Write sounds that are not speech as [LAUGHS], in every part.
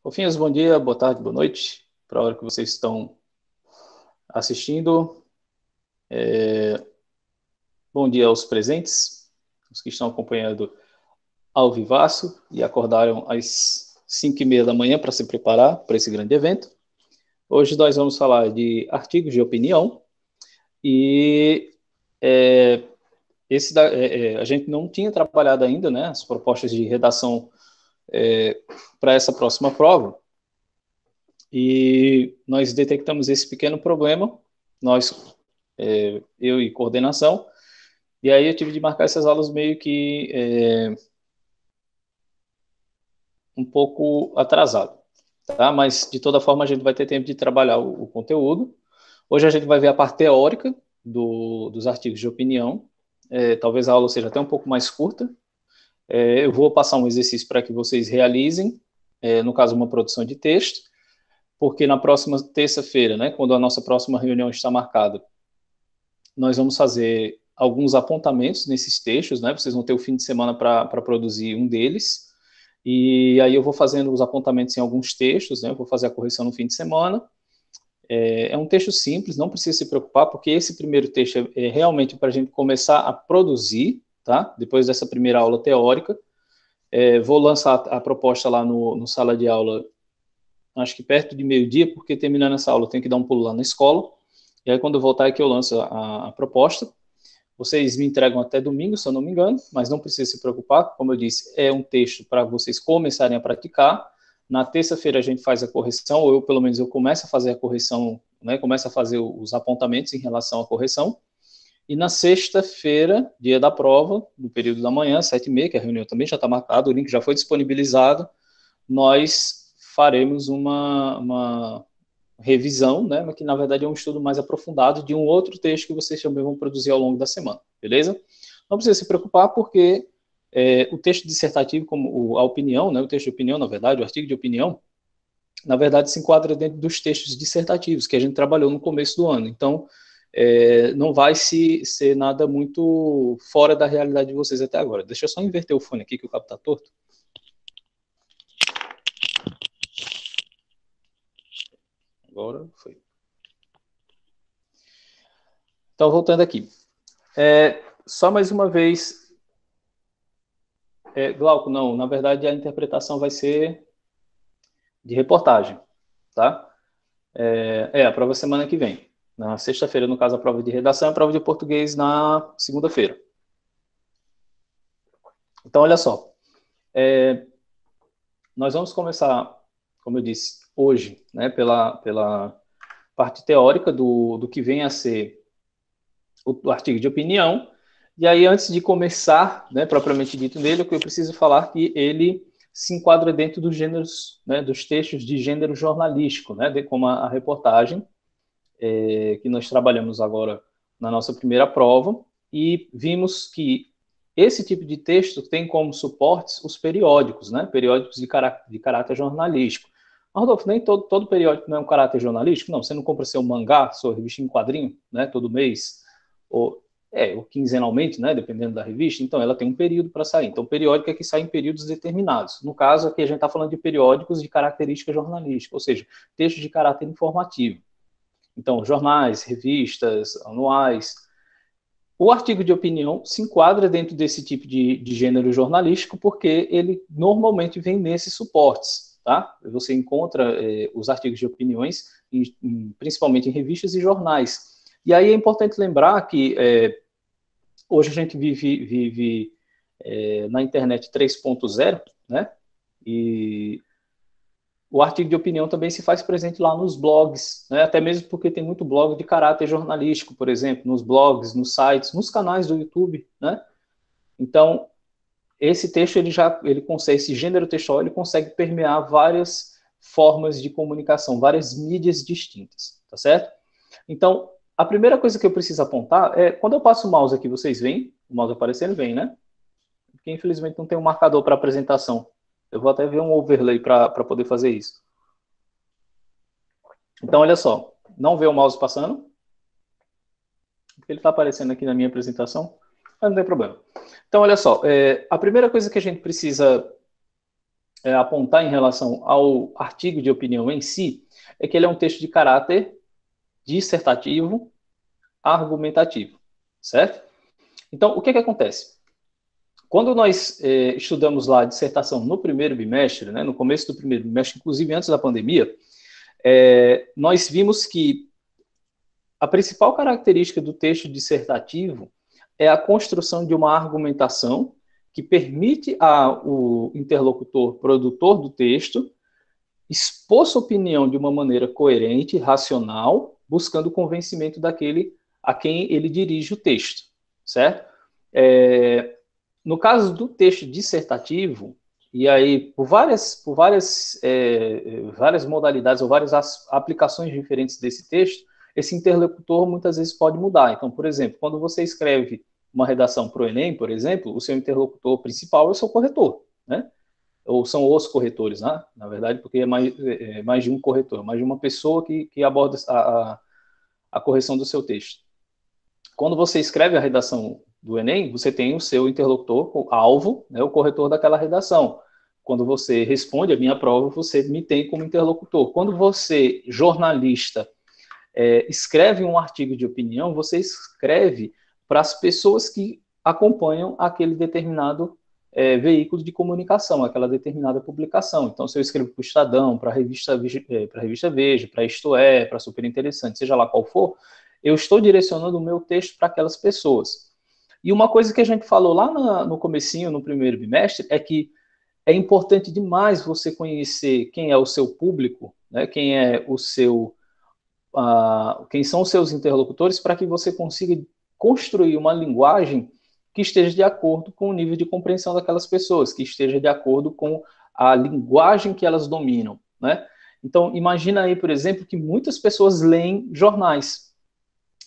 Fofinhas, bom dia, boa tarde, boa noite, para a hora que vocês estão assistindo. É... Bom dia aos presentes, os que estão acompanhando ao vivaço e acordaram às 5 e meia da manhã para se preparar para esse grande evento. Hoje nós vamos falar de artigos de opinião e é, esse da, é, é a gente não tinha trabalhado ainda né, as propostas de redação é, para essa próxima prova. E nós detectamos esse pequeno problema, nós, é, eu e coordenação, e aí eu tive de marcar essas aulas meio que é, um pouco atrasado, tá? Mas de toda forma a gente vai ter tempo de trabalhar o, o conteúdo. Hoje a gente vai ver a parte teórica do, dos artigos de opinião. É, talvez a aula seja até um pouco mais curta, é, eu vou passar um exercício para que vocês realizem, é, no caso, uma produção de texto, porque na próxima terça-feira, né, quando a nossa próxima reunião está marcada, nós vamos fazer alguns apontamentos nesses textos, né, vocês vão ter o fim de semana para produzir um deles, e aí eu vou fazendo os apontamentos em alguns textos, né, eu vou fazer a correção no fim de semana, é, é um texto simples, não precisa se preocupar, porque esse primeiro texto é, é realmente para a gente começar a produzir, tá? Depois dessa primeira aula teórica, é, vou lançar a proposta lá no, no, sala de aula, acho que perto de meio-dia, porque terminando essa aula eu tenho que dar um pulo lá na escola. E aí, quando eu voltar é que eu lanço a, a proposta. Vocês me entregam até domingo, se eu não me engano, mas não precisa se preocupar. Como eu disse, é um texto para vocês começarem a praticar. Na terça-feira a gente faz a correção, ou eu, pelo menos, eu começo a fazer a correção, né, começo a fazer os apontamentos em relação à correção. E na sexta-feira, dia da prova, no período da manhã, sete e meia, que é a reunião também já está marcada, o link já foi disponibilizado, nós faremos uma, uma revisão, né, que na verdade é um estudo mais aprofundado de um outro texto que vocês também vão produzir ao longo da semana, beleza? Não precisa se preocupar porque é, o texto dissertativo, como a opinião, né, o texto de opinião, na verdade, o artigo de opinião, na verdade se enquadra dentro dos textos dissertativos que a gente trabalhou no começo do ano. Então, é, não vai se, ser nada muito fora da realidade de vocês até agora. Deixa eu só inverter o fone aqui, que o cabo está torto. Agora foi. Então, voltando aqui. É, só mais uma vez. É, Glauco, não, na verdade a interpretação vai ser de reportagem, tá? É, é a prova semana que vem na sexta-feira, no caso, a prova de redação, a prova de português na segunda-feira. Então, olha só. É, nós vamos começar, como eu disse, hoje, né, pela, pela parte teórica do, do que vem a ser o, o artigo de opinião. E aí, antes de começar, né, propriamente dito nele, eu preciso falar é que ele se enquadra dentro dos gêneros, né, dos textos de gênero jornalístico, né, de, como a, a reportagem, é, que nós trabalhamos agora na nossa primeira prova, e vimos que esse tipo de texto tem como suportes os periódicos, né? Periódicos de, cará de caráter jornalístico. Rodolfo, nem todo, todo periódico não é um caráter jornalístico? Não, você não compra seu mangá, sua revista em quadrinho, né? Todo mês, ou, é, ou quinzenalmente, né? Dependendo da revista. Então, ela tem um período para sair. Então, periódico é que sai em períodos determinados. No caso, aqui a gente está falando de periódicos de característica jornalística, ou seja, textos de caráter informativo. Então, jornais, revistas, anuais. O artigo de opinião se enquadra dentro desse tipo de, de gênero jornalístico porque ele normalmente vem nesses suportes, tá? Você encontra eh, os artigos de opiniões, em, em, principalmente em revistas e jornais. E aí é importante lembrar que eh, hoje a gente vive, vive eh, na internet 3.0, né? E o artigo de opinião também se faz presente lá nos blogs, né? até mesmo porque tem muito blog de caráter jornalístico, por exemplo, nos blogs, nos sites, nos canais do YouTube, né? Então, esse texto ele já ele consegue esse gênero textual, ele consegue permear várias formas de comunicação, várias mídias distintas, tá certo? Então, a primeira coisa que eu preciso apontar é quando eu passo o mouse aqui, vocês veem? O mouse aparecendo, vem, né? Porque infelizmente não tem um marcador para apresentação. Eu vou até ver um overlay para poder fazer isso. Então, olha só. Não vê o mouse passando? Ele está aparecendo aqui na minha apresentação, mas não tem problema. Então, olha só. É, a primeira coisa que a gente precisa é, apontar em relação ao artigo de opinião em si é que ele é um texto de caráter dissertativo, argumentativo, certo? Então, o que, é que acontece? Quando nós eh, estudamos lá a dissertação no primeiro bimestre, né, no começo do primeiro bimestre, inclusive antes da pandemia, eh, nós vimos que a principal característica do texto dissertativo é a construção de uma argumentação que permite ao interlocutor produtor do texto expor sua opinião de uma maneira coerente, racional, buscando o convencimento daquele a quem ele dirige o texto, certo? É, no caso do texto dissertativo, e aí por várias, por várias, é, é várias modalidades ou várias aplicações diferentes desse texto, esse interlocutor muitas vezes pode mudar. Então, por exemplo, quando você escreve uma redação para o Enem, por exemplo, o seu interlocutor principal é o seu corretor, né? Ou são os corretores, né? na verdade, porque é mais, é, é mais de um corretor, mais de uma pessoa que, que aborda a, a, a correção do seu texto. Quando você escreve a redação do Enem, você tem o seu interlocutor, o alvo, né, o corretor daquela redação. Quando você responde a minha prova, você me tem como interlocutor. Quando você, jornalista, é, escreve um artigo de opinião, você escreve para as pessoas que acompanham aquele determinado é, veículo de comunicação, aquela determinada publicação. Então, se eu escrevo para o Estadão, para a revista, é, revista Veja, para Isto É, para Super Interessante, seja lá qual for, eu estou direcionando o meu texto para aquelas pessoas. E uma coisa que a gente falou lá na, no comecinho, no primeiro bimestre, é que é importante demais você conhecer quem é o seu público, né, quem é o seu, uh, quem são os seus interlocutores, para que você consiga construir uma linguagem que esteja de acordo com o nível de compreensão daquelas pessoas, que esteja de acordo com a linguagem que elas dominam, né? Então, imagina aí, por exemplo, que muitas pessoas leem jornais,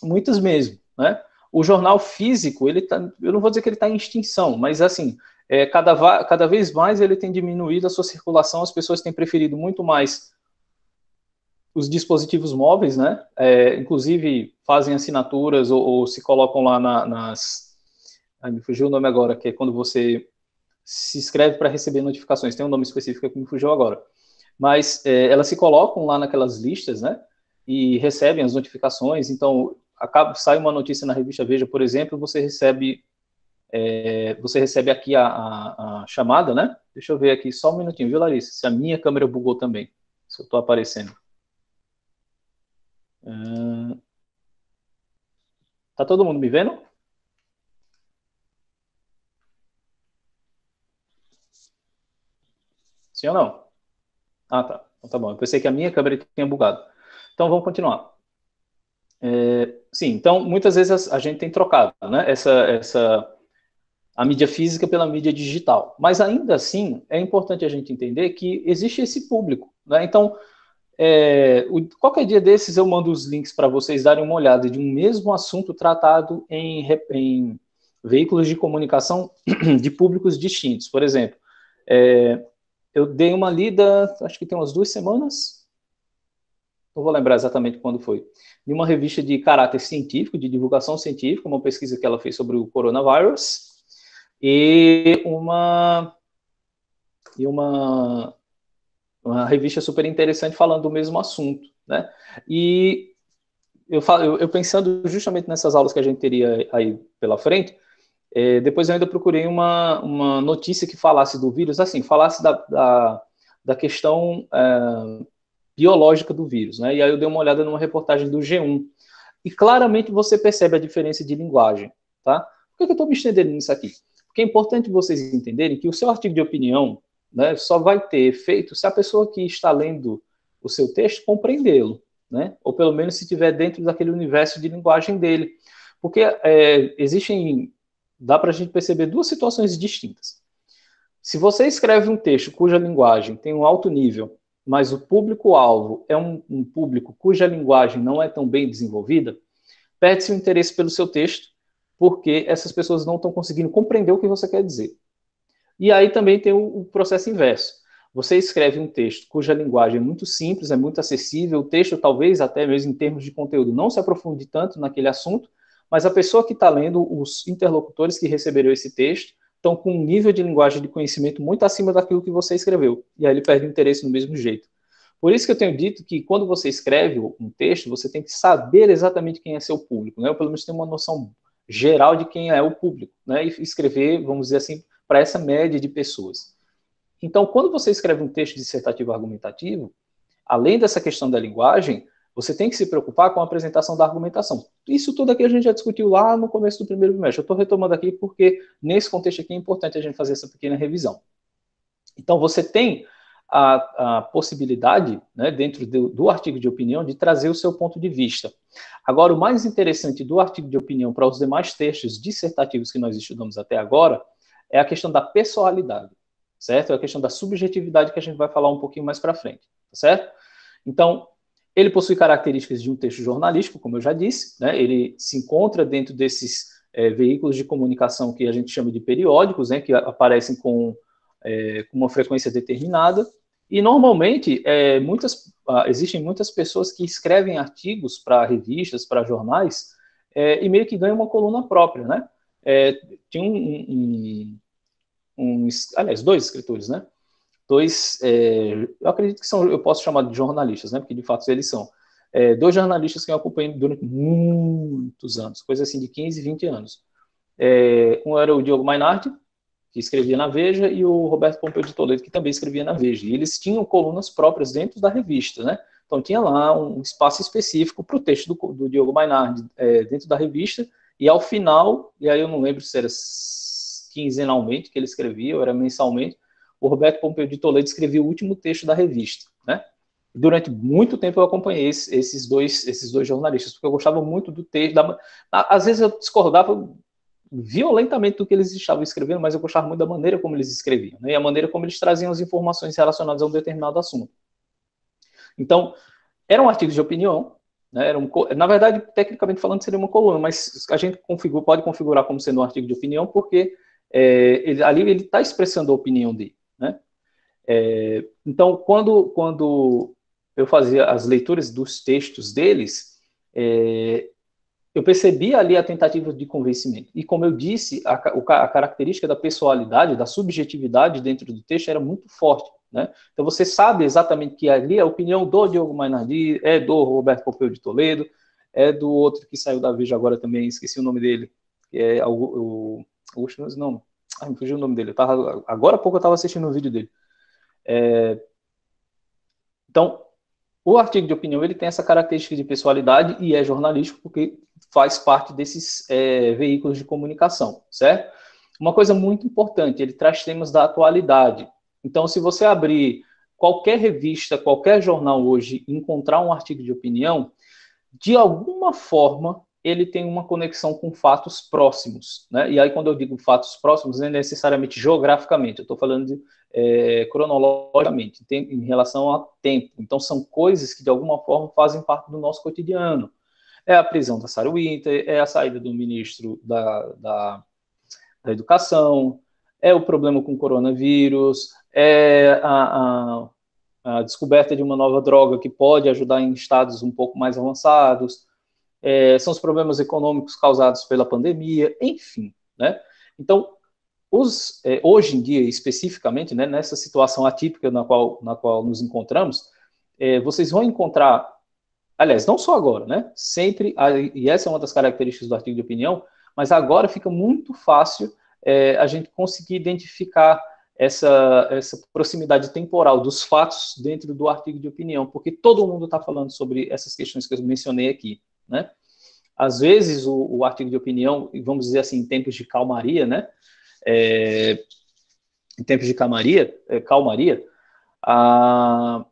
muitas mesmo, né? O jornal físico, ele tá, eu não vou dizer que ele está em extinção, mas assim, é, cada, cada vez mais ele tem diminuído a sua circulação, as pessoas têm preferido muito mais os dispositivos móveis, né? É, inclusive fazem assinaturas ou, ou se colocam lá na, nas. Ai, me fugiu o nome agora, que é quando você se inscreve para receber notificações. Tem um nome específico que me fugiu agora. Mas é, elas se colocam lá naquelas listas, né? E recebem as notificações. Então, acaba, sai uma notícia na revista Veja, por exemplo, você recebe é, você recebe aqui a, a, a, chamada, né? Deixa eu ver aqui só um minutinho, viu, Larissa? Se a minha câmera bugou também, se eu estou aparecendo. Está é, Tá todo mundo me vendo? Sim ou não? Ah, tá. Então, tá bom. Eu pensei que a minha câmera tinha bugado. Então, vamos continuar. É, Sim, então muitas vezes a gente tem trocado né, essa, essa, a mídia física pela mídia digital. Mas ainda assim, é importante a gente entender que existe esse público. Né? Então, é, o, qualquer dia desses eu mando os links para vocês darem uma olhada de um mesmo assunto tratado em, em veículos de comunicação [CLEARS THROAT] de públicos distintos. Por exemplo, é, eu dei uma lida, acho que tem umas duas semanas, não vou lembrar exatamente quando foi, de uma revista de caráter científico, de divulgação científica, uma pesquisa que ela fez sobre o coronavírus, e uma, e uma, uma revista super interessante falando do mesmo assunto, né? E eu, falo, eu, pensando justamente nessas aulas que a gente teria aí pela frente, é, depois eu ainda procurei uma, uma notícia que falasse do vírus, assim, falasse da, da, da questão... É, biológica do vírus, né? E aí eu dei uma olhada numa reportagem do G1. E claramente você percebe a diferença de linguagem, tá? Por que, eu estou me estendendo nisso aqui? Porque é importante vocês entenderem que o seu artigo de opinião né, só vai ter efeito se a pessoa que está lendo o seu texto compreendê-lo, né? Ou pelo menos se tiver dentro daquele universo de linguagem dele. Porque é, existem, dá para a gente perceber duas situações distintas. Se você escreve um texto cuja linguagem tem um alto nível mas o público-alvo é um, um público cuja linguagem não é tão bem desenvolvida, perde-se o interesse pelo seu texto, porque essas pessoas não estão conseguindo compreender o que você quer dizer. E aí também tem o, o processo inverso. Você escreve um texto cuja linguagem é muito simples, é muito acessível, o texto talvez até mesmo em termos de conteúdo não se aprofunde tanto naquele assunto, mas a pessoa que está lendo, os interlocutores que receberam esse texto, estão com um nível de linguagem de conhecimento muito acima daquilo que você escreveu. E aí ele perde o interesse do mesmo jeito. Por isso que eu tenho dito que quando você escreve um texto, você tem que saber exatamente quem é seu público, né? Ou pelo menos ter uma noção geral de quem é o público, né? E escrever, vamos dizer assim, para essa média de pessoas. Então, quando você escreve um texto dissertativo argumentativo, além dessa questão da linguagem, você tem que se preocupar com a apresentação da argumentação. Isso tudo aqui a gente já discutiu lá no começo do primeiro bimestre. Eu estou retomando aqui porque, nesse contexto aqui, é importante a gente fazer essa pequena revisão. Então, você tem a, a possibilidade, né, dentro do, do artigo de opinião, de trazer o seu ponto de vista. Agora, o mais interessante do artigo de opinião para os demais textos dissertativos que nós estudamos até agora é a questão da pessoalidade, certo? É a questão da subjetividade que a gente vai falar um pouquinho mais para frente, tá certo? Então, ele possui características de um texto jornalístico, como eu já disse, né? ele se encontra dentro desses é, veículos de comunicação que a gente chama de periódicos, né? que aparecem com, é, com uma frequência determinada. E normalmente é, muitas, ah, existem muitas pessoas que escrevem artigos para revistas, para jornais, é, e meio que ganham uma coluna própria, né? É, tinha um, um, um, aliás, dois escritores, né? dois, é, eu acredito que são, eu posso chamar de jornalistas, né? Porque de fato eles são. É, dois jornalistas que eu acompanhei durante muitos anos, coisa assim de 15, 20 anos. É, um era o Diogo Mainardi, que escrevia na Veja, e o Roberto Pompeu de Toledo, que também escrevia na Veja. E eles tinham colunas próprias dentro da revista, né? Então tinha lá um espaço específico para o texto do, do Diogo Mainardi é, dentro da revista, e ao final, e aí eu não lembro se era quinzenalmente que ele escrevia, ou era mensalmente, o Roberto Pompeu de Toledo escreveu o último texto da revista, né? Durante muito tempo eu acompanhei esses dois, esses dois jornalistas, porque eu gostava muito do texto. Da, às vezes eu discordava violentamente do que eles estavam escrevendo, mas eu gostava muito da maneira como eles escreviam, né? E a maneira como eles traziam as informações relacionadas a um determinado assunto. Então, eram artigos de opinião, né, na verdade, tecnicamente falando, seria uma coluna, mas a gente configura, pode configurar como sendo um artigo de opinião, porque é, ele, ali ele está expressando a opinião dele. Né? É, então, quando, quando eu fazia as leituras dos textos deles, é, eu percebia ali a tentativa de convencimento. E como eu disse, a, a, característica da pessoalidade, da subjetividade dentro do texto era muito forte. Né? Então você sabe exatamente que ali a opinião do Diogo Mainardi é do Roberto Pompeu de Toledo, é do outro que saiu da Veja agora também, esqueci o nome dele, que é o, o, o não, Ai, me fugiu o nome dele. Eu tava, agora há pouco eu estava assistindo um vídeo dele. É... Então, o artigo de opinião ele tem essa característica de pessoalidade e é jornalístico porque faz parte desses é, veículos de comunicação, certo? Uma coisa muito importante, ele traz temas da atualidade. Então, se você abrir qualquer revista, qualquer jornal hoje, encontrar um artigo de opinião, de alguma forma ele tem uma conexão com fatos próximos, né? E aí quando eu digo fatos próximos, não é necessariamente geograficamente, eu estou falando de, é, cronologicamente, tem, em relação a tempo. Então são coisas que de alguma forma fazem parte do nosso cotidiano. É a prisão da Sarah Winter, é a saída do ministro da, da, da educação, é o problema com o coronavírus, é a, a, a descoberta de uma nova droga que pode ajudar em estados um pouco mais avançados é, são os problemas econômicos causados pela pandemia, enfim, né? Então, os, é, hoje em dia, especificamente, né, nessa situação atípica na qual, na qual nos encontramos, é, vocês vão encontrar, aliás, não só agora, né? Sempre, e essa é uma das características do artigo de opinião, mas agora fica muito fácil é, a gente conseguir identificar essa, essa proximidade temporal dos fatos dentro do artigo de opinião, porque todo mundo está falando sobre essas questões que eu mencionei aqui né? Às vezes o, o artigo de opinião, vamos dizer assim, em tempos de calmaria, né? É, em tempos de calmaria, é, calmaria a,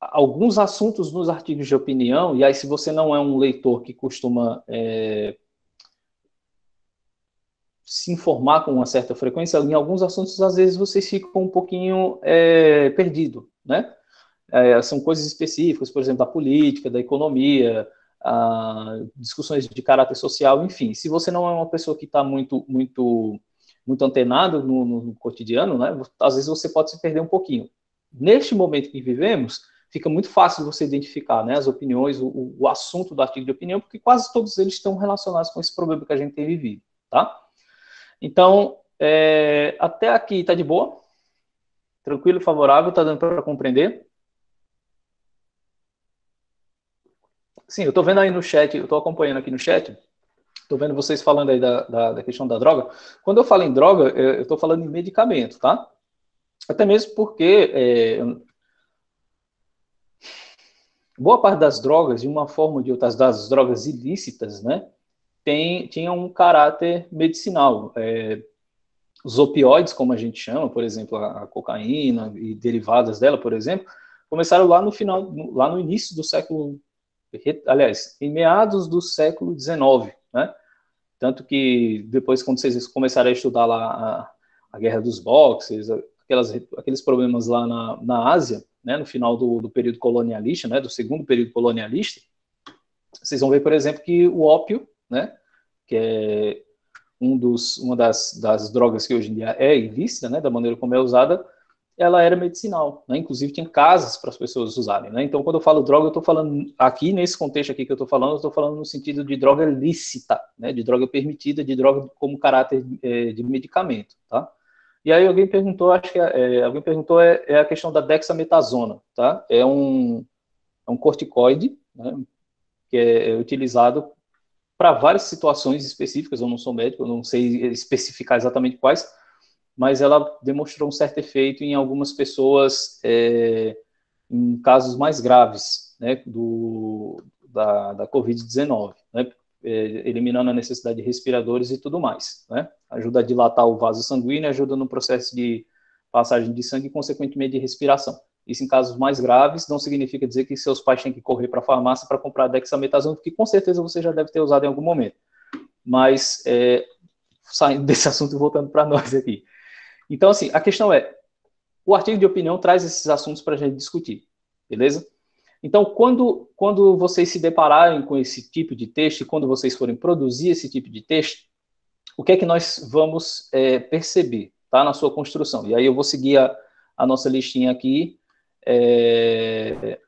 alguns assuntos nos artigos de opinião, e aí se você não é um leitor que costuma é, se informar com uma certa frequência, em alguns assuntos às vezes vocês ficam um pouquinho é, perdido, né? É, são coisas específicas, por exemplo, da política, da economia, uh, discussões de caráter social, enfim. Se você não é uma pessoa que está muito, muito, muito antenado no, no cotidiano, né, às vezes você pode se perder um pouquinho. Neste momento que vivemos, fica muito fácil você identificar né, as opiniões, o, o, assunto do artigo de opinião, porque quase todos eles estão relacionados com esse problema que a gente tem vivido, tá? Então, é, até aqui está de boa? Tranquilo, favorável, está dando para compreender? Sim, eu estou vendo aí no chat, eu estou acompanhando aqui no chat, estou vendo vocês falando aí da, da, da, questão da droga. Quando eu falo em droga, eu estou falando em medicamento, tá? Até mesmo porque é, boa parte das drogas, de uma forma ou de outra, das drogas ilícitas, né, tem, tinha um caráter medicinal. É, os opioides, como a gente chama, por exemplo, a, cocaína e derivadas dela, por exemplo, começaram lá no final, lá no início do século aliás, em meados do século XIX, né? Tanto que depois, quando vocês começaram a estudar lá a, a guerra dos boxers, aquelas, aqueles problemas lá na, na Ásia, né, no final do, do período colonialista, né, do segundo período colonialista, vocês vão ver, por exemplo, que o ópio, né, que é um dos, uma das, das drogas que hoje em dia é ilícita, né, da maneira como é usada, ela era medicinal, né? Inclusive tinha casas para as pessoas usarem, né? Então, quando eu falo droga, eu estou falando aqui nesse contexto aqui que eu estou falando, eu estou falando no sentido de droga lícita, né? De droga permitida, de droga como caráter é, de medicamento, tá? E aí alguém perguntou, acho que é, é alguém perguntou é, é, a questão da dexametasona, tá? É um é um corticoide, né? Que é, é utilizado para várias situações específicas. Eu não sou médico, eu não sei especificar exatamente quais mas ela demonstrou um certo efeito em algumas pessoas, é, em casos mais graves né, do, da, da Covid-19, né, é, eliminando a necessidade de respiradores e tudo mais. Né? Ajuda a dilatar o vaso sanguíneo, ajuda no processo de passagem de sangue e, consequentemente, de respiração. Isso em casos mais graves não significa dizer que seus pais têm que correr para a farmácia para comprar dexametasona, que com certeza você já deve ter usado em algum momento. Mas, é, saindo [LAUGHS] desse assunto e voltando para nós aqui, então, assim, a questão é: o artigo de opinião traz esses assuntos para a gente discutir, beleza? Então, quando, quando vocês se depararem com esse tipo de texto, quando vocês forem produzir esse tipo de texto, o que é que nós vamos é, perceber tá, na sua construção? E aí eu vou seguir a, a nossa listinha aqui. É...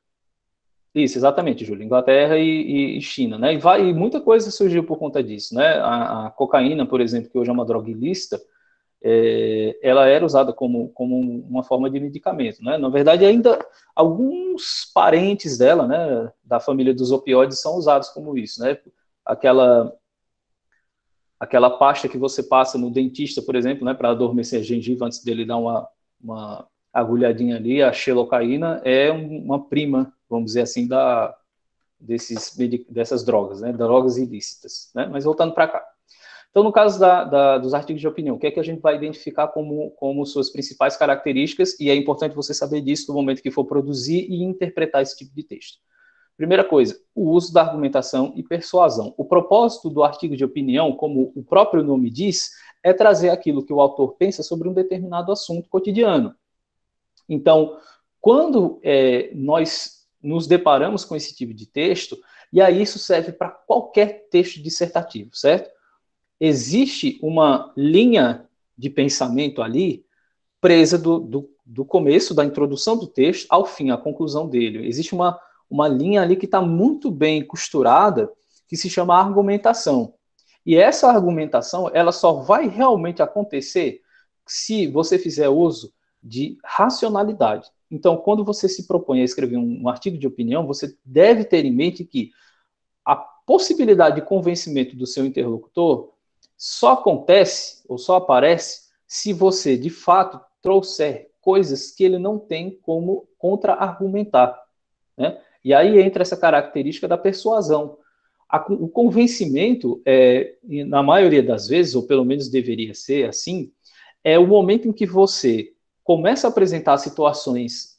Isso, exatamente, Júlio. Inglaterra e, e, China, né? E, vai, e muita coisa surgiu por conta disso, né? A, a cocaína, por exemplo, que hoje é uma droga ilícita, é, ela era usada como, como uma forma de medicamento. Né? Na verdade, ainda alguns parentes dela, né, da família dos opioides, são usados como isso. Né? Aquela, aquela pasta que você passa no dentista, por exemplo, né, para adormecer a gengiva antes dele dar uma, uma agulhadinha ali, a xelocaína, é uma prima, vamos dizer assim, da, desses, dessas drogas, né, drogas ilícitas. Né? Mas voltando para cá. Então, no caso da, da, dos artigos de opinião, o que é que a gente vai identificar como, como suas principais características? E é importante você saber disso no momento que for produzir e interpretar esse tipo de texto. Primeira coisa, o uso da argumentação e persuasão. O propósito do artigo de opinião, como o próprio nome diz, é trazer aquilo que o autor pensa sobre um determinado assunto cotidiano. Então, quando é, nós nos deparamos com esse tipo de texto, e aí isso serve para qualquer texto dissertativo, certo? existe uma linha de pensamento ali presa do, do, do começo, da introdução do texto ao fim, à conclusão dele. Existe uma, uma linha ali que está muito bem costurada, que se chama argumentação. E essa argumentação, ela só vai realmente acontecer se você fizer uso de racionalidade. Então, quando você se propõe a escrever um, um, artigo de opinião, você deve ter em mente que a possibilidade de convencimento do seu interlocutor só acontece ou só aparece se você de fato trouxer coisas que ele não tem como contra-argumentar. Né? E aí entra essa característica da persuasão. A, o convencimento, é, na maioria das vezes, ou pelo menos deveria ser assim, é o momento em que você começa a apresentar situações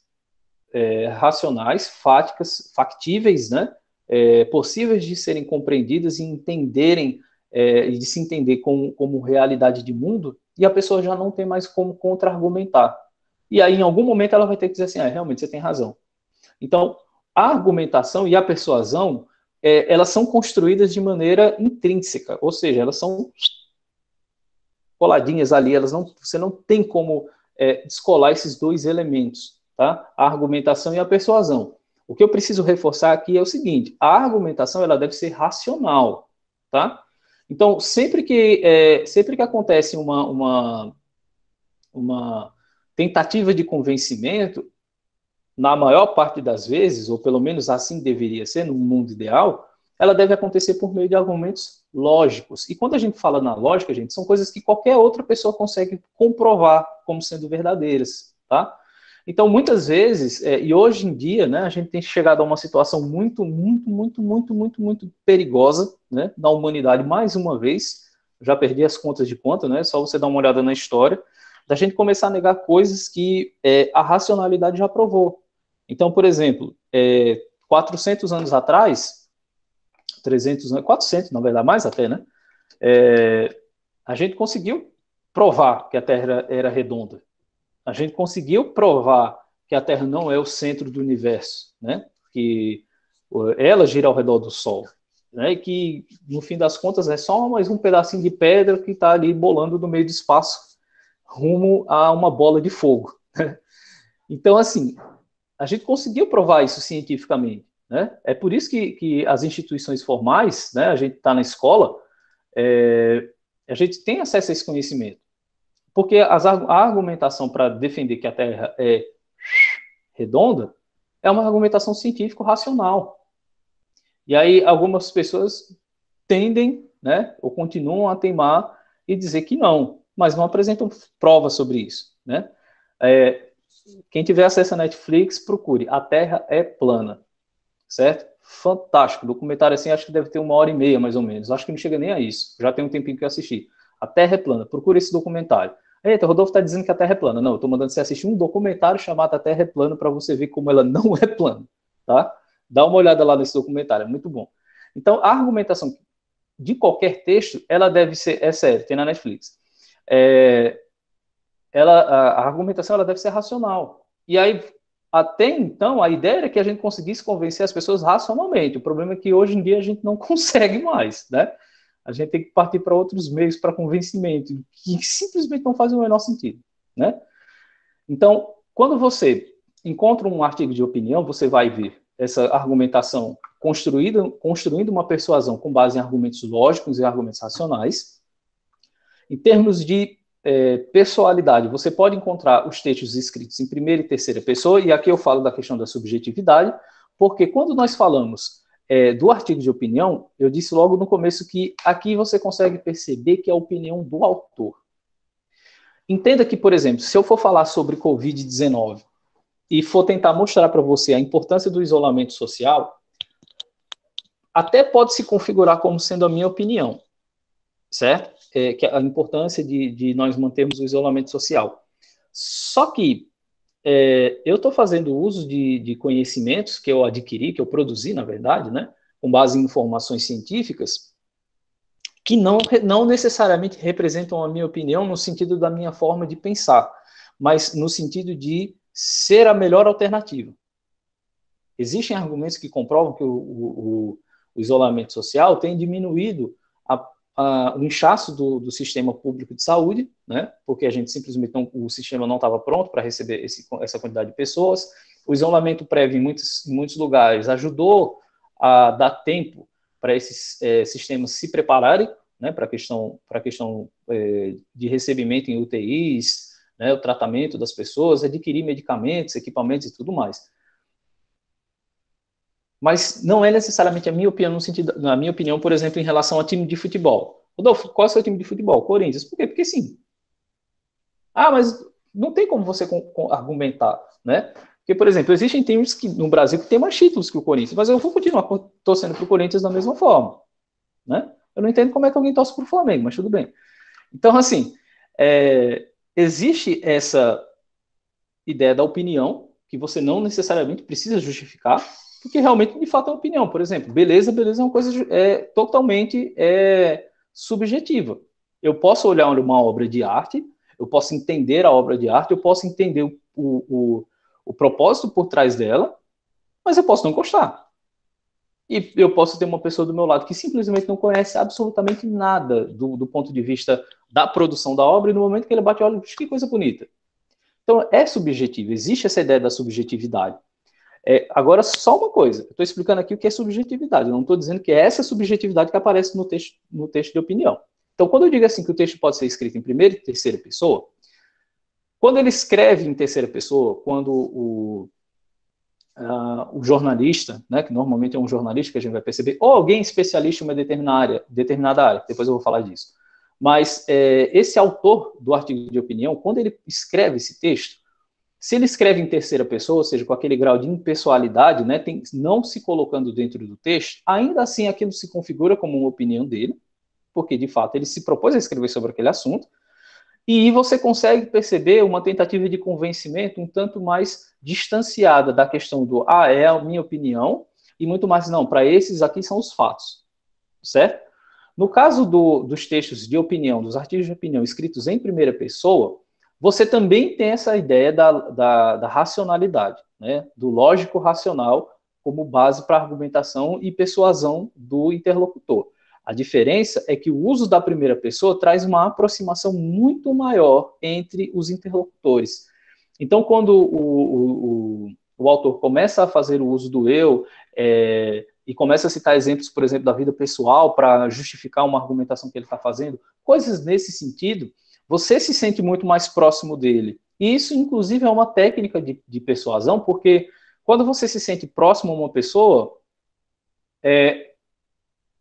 é, racionais, fáticas, factíveis, né? É, possíveis de serem compreendidas e entenderem é, de se entender como, como realidade de mundo, e a pessoa já não tem mais como contra-argumentar. E aí, em algum momento, ela vai ter que dizer assim: ah, realmente, você tem razão. Então, a argumentação e a persuasão, é, elas são construídas de maneira intrínseca, ou seja, elas são coladinhas ali, elas não, você não tem como é, descolar esses dois elementos, tá? A argumentação e a persuasão. O que eu preciso reforçar aqui é o seguinte: a argumentação ela deve ser racional, tá? Então, sempre que, é, sempre que acontece uma, uma, uma tentativa de convencimento, na maior parte das vezes, ou pelo menos assim deveria ser no mundo ideal, ela deve acontecer por meio de argumentos lógicos. E quando a gente fala na lógica, gente, são coisas que qualquer outra pessoa consegue comprovar como sendo verdadeiras, tá? Então, muitas vezes, é, e hoje em dia, né, a gente tem chegado a uma situação muito, muito, muito, muito, muito, muito perigosa, né, da humanidade, mais uma vez, já perdi as contas de quanto, né, só você dar uma olhada na história, da gente começar a negar coisas que é, a racionalidade já provou. Então, por exemplo, é, 400 anos atrás, 300, 400, né, na verdade, mais até, né, é, a gente conseguiu provar que a Terra era redonda. A gente conseguiu provar que a Terra não é o centro do universo, né? Que ela gira ao redor do Sol né, que no fim das contas é só mais um pedacinho de pedra que está ali bolando no meio do espaço rumo a uma bola de fogo. Né? Então, assim, a gente conseguiu provar isso cientificamente. Né? É por isso que, que as instituições formais, né, a gente está na escola, é, a gente tem acesso a esse conhecimento. Porque as, a argumentação para defender que a Terra é redonda é uma argumentação científico-racional. E aí algumas pessoas tendem, né, ou continuam a teimar e dizer que não, mas não apresentam prova sobre isso, né? É, quem tiver acesso à Netflix, procure. A Terra é plana, certo? Fantástico. Documentário assim, acho que deve ter uma hora e meia, mais ou menos. Acho que não chega nem a isso. Já tem um tempinho que eu assisti. A Terra é plana. Procure esse documentário. Eita, Rodolfo está dizendo que a Terra é plana. Não, eu estou mandando você assistir um documentário chamado A Terra é Plana para você ver como ela não [LAUGHS] é plana, tá? Dá uma olhada lá nesse documentário, é muito bom. Então, a argumentação de qualquer texto, ela deve ser, é sério, tem na Netflix. É, ela, a, a argumentação ela deve ser racional. E aí, até então, a ideia era que a gente conseguisse convencer as pessoas racionalmente. O problema é que hoje em dia a gente não [LAUGHS] consegue mais, né? A gente tem que partir para outros meios para convencimento, que simplesmente não faz o menor sentido, né? Então, quando você encontra um artigo de opinião, você vai ver essa argumentação construída, construindo uma persuasão com base em argumentos lógicos e argumentos racionais. Em termos de é, pessoalidade, você pode encontrar os textos escritos em primeira e terceira pessoa, e aqui eu falo da questão da subjetividade, porque quando nós falamos é, do artigo de opinião, eu disse logo no começo que aqui você consegue perceber que é a opinião do autor. Entenda que, por exemplo, se eu for falar sobre Covid-19, e for tentar mostrar para você a importância do isolamento social, até pode se configurar como sendo a minha opinião, certo? É, que é a importância de, de, nós mantermos o isolamento social. Só que é, eu estou fazendo uso de, de conhecimentos que eu adquiri, que eu produzi, na verdade, né, com base em informações científicas, que não, não necessariamente representam a minha opinião no sentido da minha forma de pensar, mas no sentido de ser a melhor alternativa. Existem argumentos que comprovam que o, o, o isolamento social tem diminuído a, a, o inchaço do, do, sistema público de saúde, né? porque a gente simplesmente não, o sistema não estava pronto para receber esse, essa quantidade de pessoas. O isolamento prévio em muitos, em muitos lugares ajudou a dar tempo para esses é, sistemas se prepararem né, para a questão, pra questão é, de recebimento em UTIs, né, o tratamento das pessoas, adquirir medicamentos, equipamentos e tudo mais. Mas não é necessariamente a minha opinião, no sentido, na minha opinião, por exemplo, em relação a time de futebol. Rodolfo, qual é o seu time de futebol? Corinthians. Por quê? Porque sim. Ah, mas não tem como você com, com, argumentar, né? Porque, por exemplo, existem times que, no Brasil que têm mais títulos que o Corinthians, mas eu vou continuar torcendo para o Corinthians da mesma forma, né? Eu não entendo como é que alguém torce para o Flamengo, mas tudo bem. Então, assim, é, existe essa ideia da opinião, que você não necessariamente precisa justificar, porque realmente, de fato, é uma opinião. Por exemplo, beleza, beleza é uma coisa é, totalmente é, subjetiva. Eu posso olhar uma obra de arte, eu posso entender a obra de arte, eu posso entender o, o, o propósito por trás dela, mas eu posso não gostar. E eu posso ter uma pessoa do meu lado que simplesmente não conhece absolutamente nada do, do ponto de vista da produção da obra, e no momento que ele bate o olho, que coisa bonita. Então, é subjetivo, existe essa ideia da subjetividade. É, agora, só uma coisa, estou explicando aqui o que é subjetividade, não estou dizendo que é essa subjetividade que aparece no texto, no texto de opinião. Então, quando eu digo assim que o texto pode ser escrito em primeira e terceira pessoa, quando ele escreve em terceira pessoa, quando o, uh, ah, o jornalista, né, que normalmente é um jornalista que a gente vai perceber, ou alguém especialista em uma determinada área, determinada área depois eu vou falar disso. Mas é, esse autor do artigo de opinião, quando ele escreve esse texto, se ele escreve em terceira pessoa, ou seja, com aquele grau de impessoalidade, né, tem, não se colocando dentro do texto, ainda assim aquilo se configura como uma opinião dele, porque de fato ele se propôs a escrever sobre aquele assunto, e você consegue perceber uma tentativa de convencimento um tanto mais distanciada da questão do ah, é a minha opinião, e muito mais, não, para esses aqui são os fatos, certo? No caso do, dos textos de opinião, dos artigos de opinião escritos em primeira pessoa, você também tem essa ideia da, da, da racionalidade, né? do lógico racional como base para argumentação e persuasão do interlocutor. A diferença é que o uso da primeira pessoa traz uma aproximação muito maior entre os interlocutores. Então, quando o, o, o autor começa a fazer o uso do eu é, e começa a citar exemplos, por exemplo, da vida pessoal para justificar uma argumentação que ele está fazendo, coisas nesse sentido, você se sente muito mais próximo dele. E isso, inclusive, é uma técnica de, de persuasão, porque quando você se sente próximo a uma pessoa, é,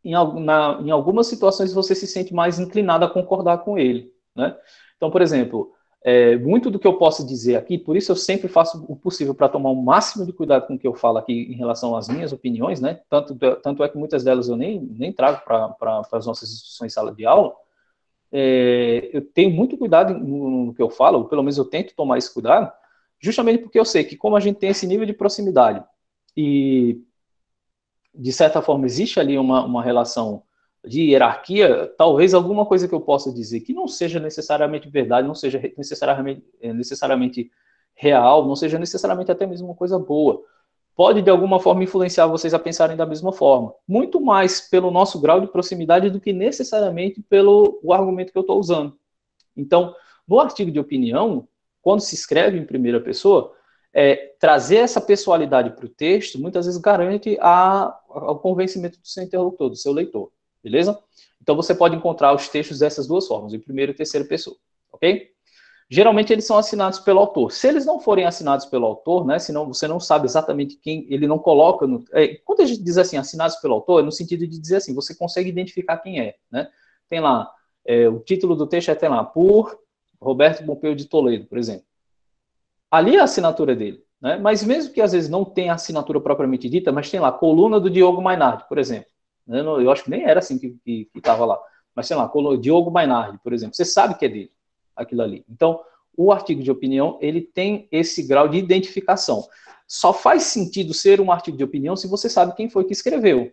em, na, em algumas situações você se sente mais inclinado a concordar com ele. Né? Então, por exemplo, é, muito do que eu posso dizer aqui, por isso eu sempre faço o possível para tomar o máximo de cuidado com o que eu falo aqui em relação às minhas opiniões, né? Tanto, tanto é que muitas delas eu nem, nem trago para as nossas instituições de sala de aula. É, eu tenho muito cuidado no, no, que eu falo, ou pelo menos eu tento tomar esse cuidado, justamente porque eu sei que como a gente tem esse nível de proximidade e de certa forma, existe ali uma, uma relação de hierarquia, talvez alguma coisa que eu possa dizer que não seja necessariamente verdade, não seja necessariamente, eh, necessariamente real, não seja necessariamente até mesmo uma coisa boa, pode de alguma forma influenciar vocês a pensarem da mesma forma. Muito mais pelo nosso grau de proximidade do que necessariamente pelo o argumento que eu estou usando. Então, no artigo de opinião, quando se escreve em primeira pessoa, é, trazer essa pessoalidade para o texto muitas vezes garante a, o convencimento do seu interlocutor, do seu leitor, beleza? Então você pode encontrar os textos dessas duas formas, em primeira e terceira pessoa, ok? Geralmente eles são assinados pelo autor. Se eles não forem assinados pelo autor, né, senão você não sabe exatamente quem, ele não coloca no... É, quando a gente diz assim, assinados pelo autor, é no sentido de dizer assim, você consegue identificar quem é, né? Tem lá, é, o título do texto é, tem lá, por Roberto Pompeu de Toledo, por exemplo ali é a assinatura dele. Né? Mas mesmo que às vezes não tenha assinatura propriamente dita, mas tem lá, a coluna do Diogo Mainardi, por exemplo. Eu acho que nem era assim que estava lá. Mas sei lá, coluna, Diogo Mainardi, por exemplo. Você sabe que é dele, aquilo ali. Então, o artigo de opinião, ele tem esse grau de identificação. Só faz sentido ser um artigo de opinião se você sabe quem foi que escreveu.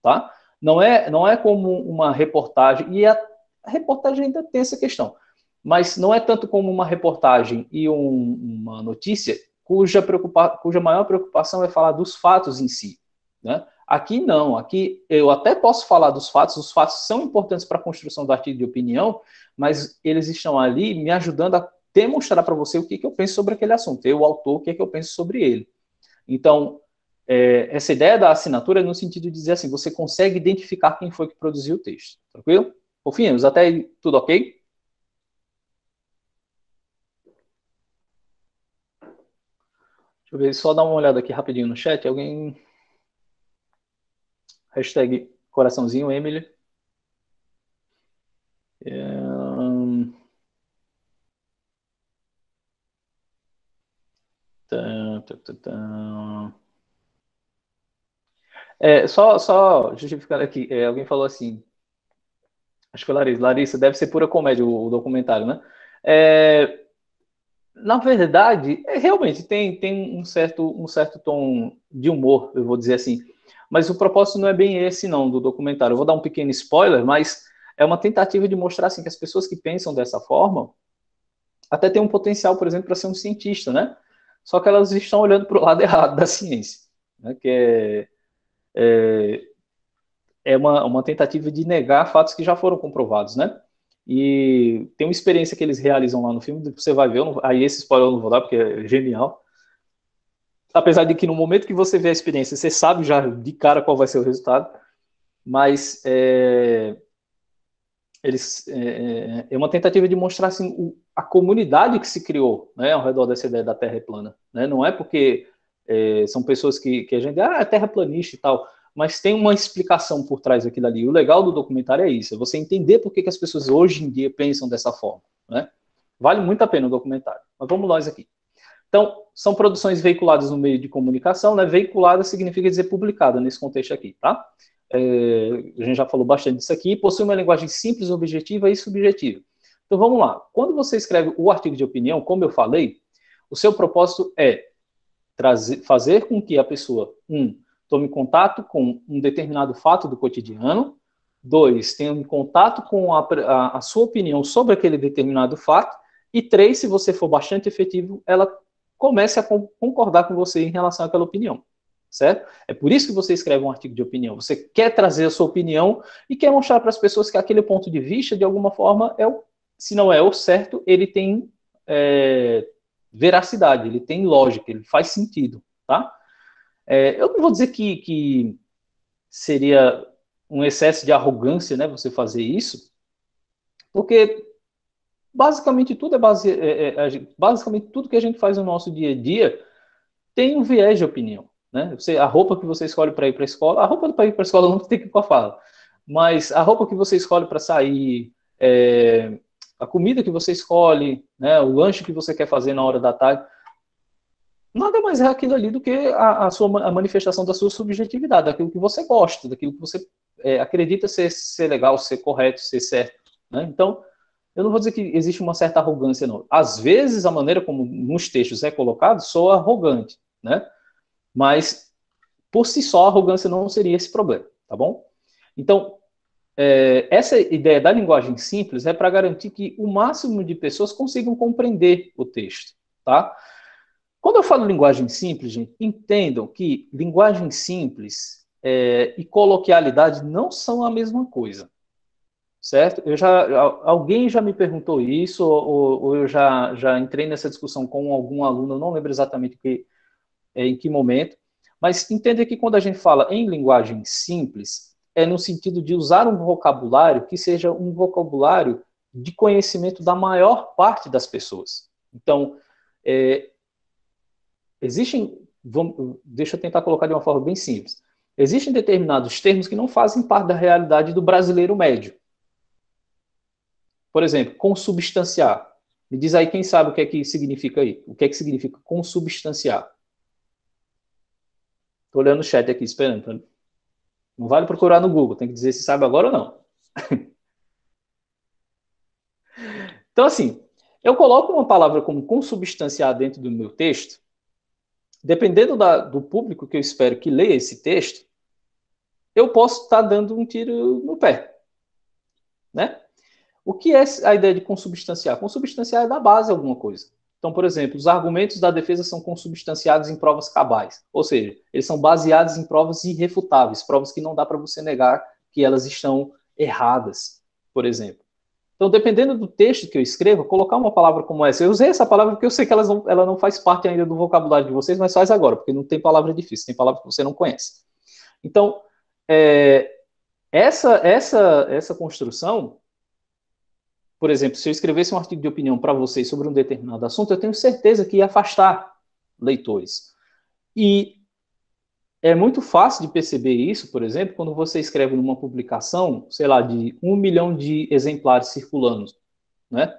Tá? Não é, não é como uma reportagem, e a reportagem ainda tem essa questão mas não é tanto como uma reportagem e um, uma notícia cuja, cuja maior preocupação é falar dos fatos em si. Né? Aqui não, aqui eu até posso falar dos fatos, os fatos são importantes para a construção do artigo de opinião, mas eles estão ali me ajudando a demonstrar para você o que, que, eu penso sobre aquele assunto, eu, o autor, o que, que eu penso sobre ele. Então, é, essa ideia da assinatura é no sentido de dizer assim, você consegue identificar quem foi que produziu o texto, tranquilo? Fofinhos, até aí, tudo ok? Deixa eu ver, só dar uma olhada aqui rapidinho no chat. Alguém. Hashtag coraçãozinho, Emily. É... Tá, tá, tá, é, só, só justificando aqui, é, alguém falou assim, acho que foi Larissa, Larissa, deve ser pura comédia o, o documentário, né? É, na verdade, é, realmente tem, tem um, certo, um certo tom de humor, eu vou dizer assim. Mas o propósito não é bem esse, não, do documentário. Eu vou dar um pequeno spoiler, mas é uma tentativa de mostrar assim, que as pessoas que pensam dessa forma até têm um potencial, por exemplo, para ser um cientista, né? Só que elas estão olhando para o lado [LAUGHS] errado da ciência, né? que é, é, é uma, uma tentativa de negar fatos que já foram comprovados, né? E tem uma experiência que eles realizam lá no filme, você vai ver, não, aí esse spoiler eu não vou dar, porque é genial. Apesar de que no momento que você vê a experiência, você sabe já de cara qual vai ser o resultado, mas é, eles, é, é, é uma tentativa de mostrar assim, o, a comunidade que se criou né, ao redor dessa ideia da Terra plana. Né? Não é porque é, são pessoas que, que a gente, ah, é terraplanista e tal mas tem uma explicação por trás daquilo ali. O legal do documentário é isso, é você entender por que, que as pessoas hoje em dia pensam dessa forma. Né? Vale muito a pena o documentário, mas vamos nós aqui. Então, são produções veiculadas no meio de comunicação, né? Veiculada significa dizer publicada nesse contexto aqui, tá? É, a gente já falou bastante disso aqui. Possui uma linguagem simples, objetiva e subjetiva. Então, vamos lá. Quando você escreve o artigo de opinião, como eu falei, o seu propósito é trazer, fazer com que a pessoa, um, Tome contato com um determinado fato do cotidiano. Dois, tenha contato com a, a, a sua opinião sobre aquele determinado fato. E três, se você for bastante efetivo, ela comece a concordar com você em relação àquela opinião certo? É por isso que você escreve um artigo de opinião. Você quer trazer a sua opinião e quer mostrar para as pessoas que aquele ponto de vista, de alguma forma, é o, se não é o certo, ele tem é, veracidade, ele tem lógica, ele faz sentido, tá? É, eu não vou dizer que, que seria um excesso de arrogância, né, você fazer isso, porque basicamente tudo é, base, é, é, basicamente tudo que a gente faz no nosso dia a dia tem um viés de opinião, né? Você, a roupa que você escolhe para ir para a escola, a roupa para ir para a escola não tem que ir com a fala, mas a roupa que você escolhe para sair, é, a comida que você escolhe, né, o lanche que você quer fazer na hora da tarde, nada mais é aquilo ali do que a, a sua, a manifestação da sua subjetividade, daquilo que você gosta, daquilo que você é, acredita ser, ser legal, ser correto, ser certo. Né? Então, eu não vou dizer que existe uma certa arrogância, não. Às vezes, a maneira como nos textos é colocado soa arrogante, né? Mas, por si só, a arrogância não seria esse problema, tá bom? Então, é, essa ideia da linguagem simples é para garantir que o máximo de pessoas consigam compreender o texto, tá? Quando eu falo linguagem simples, gente, entendam que linguagem simples é, e coloquialidade não são a mesma coisa. Certo? Eu já, alguém já me perguntou isso, ou, ou eu já, já entrei nessa discussão com algum aluno, não lembro exatamente que, é, em que momento, mas entenda que quando a gente fala em linguagem simples, é no sentido de usar um vocabulário que seja um vocabulário de conhecimento da maior parte das pessoas. Então, é, Existem, vamos, deixa eu tentar colocar de uma forma bem simples. Existem determinados termos que não fazem parte da realidade do brasileiro médio. Por exemplo, consubstanciar. Me diz aí quem sabe o que é que significa aí. O que é que significa consubstanciar? Estou olhando o chat aqui, esperando. Não vale procurar no Google, tem que dizer se sabe agora ou não. [LAUGHS] então, assim, eu coloco uma palavra como consubstanciar dentro do meu texto, dependendo da, do público que eu espero que leia esse texto, eu posso estar tá dando um tiro no pé. Né? O que é a ideia de consubstanciar? Consubstanciar é dar base a alguma coisa. Então, por exemplo, os argumentos da defesa são consubstanciados em provas cabais, ou seja, eles são baseados em provas irrefutáveis, provas que não dá para você negar que elas estão erradas, por exemplo. Então, dependendo do texto que eu escrevo, colocar uma palavra como essa. Eu usei essa palavra porque eu sei que não, ela não faz parte ainda do vocabulário de vocês, mas faz agora, porque não tem palavra difícil, tem palavra que você não conhece. Então, é, essa, essa, essa construção, por exemplo, se eu escrevesse um artigo de opinião para vocês sobre um determinado assunto, eu tenho certeza que ia afastar leitores. E é muito fácil de perceber isso, por exemplo, quando você escreve numa publicação, sei lá, de um milhão de exemplares circulando, né?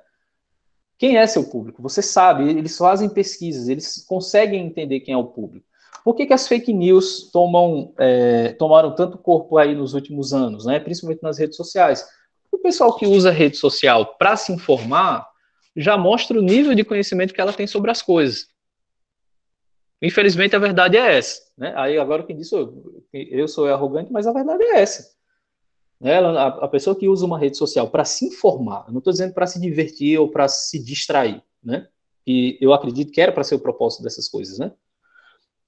Quem é seu público? Você sabe, eles fazem pesquisas, eles conseguem entender quem é o público. Por que, que as fake news tomam, é, tomaram tanto corpo aí nos últimos anos, né? principalmente nas redes sociais? O pessoal que usa rede social para se informar já mostra o nível de conhecimento que ela tem sobre as coisas. Infelizmente, a verdade é essa. Né? Aí, agora, quem disse eu, eu sou arrogante, mas a verdade é essa. Né? Ela, a, a, pessoa que usa uma rede social para se informar, não estou dizendo para se divertir ou para se distrair, né? e eu acredito que era para ser o propósito dessas coisas, né?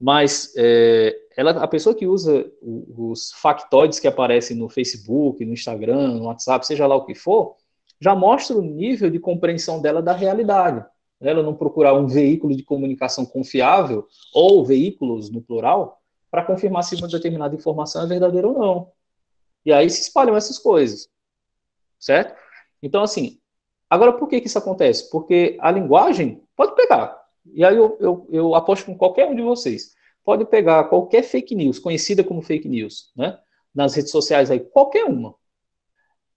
mas é, ela, a pessoa que usa os factoides que aparecem no Facebook, no Instagram, no WhatsApp, seja lá o que for, já mostra o nível de compreensão dela da realidade ela né, não procurar um veículo de comunicação confiável, ou veículos no plural, para confirmar se uma determinada informação é verdadeira ou não. E aí se espalham essas coisas. Certo? Então, assim, agora por que, que isso acontece? Porque a linguagem pode pegar. E aí eu, eu, eu aposto com qualquer um de vocês. Pode pegar qualquer fake news, conhecida como fake news, né? Nas redes sociais aí, qualquer uma.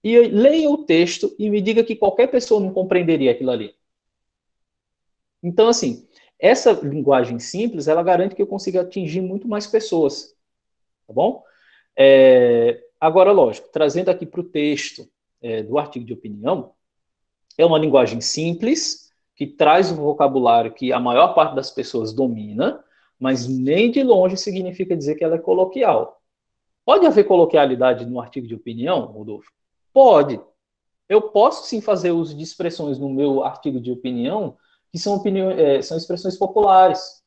E leia o texto e me diga que qualquer pessoa não compreenderia aquilo ali. Então, assim, essa linguagem simples, ela garante que eu consiga atingir muito mais pessoas, tá bom? É, agora, lógico, trazendo aqui para o texto é, do artigo de opinião, é uma linguagem simples, que traz um vocabulário que a maior parte das pessoas domina, mas nem de longe significa dizer que ela é coloquial. Pode haver coloquialidade no artigo de opinião, Rodolfo? Pode. Eu posso sim fazer uso de expressões no meu artigo de opinião que são, opiniões, é, são expressões populares.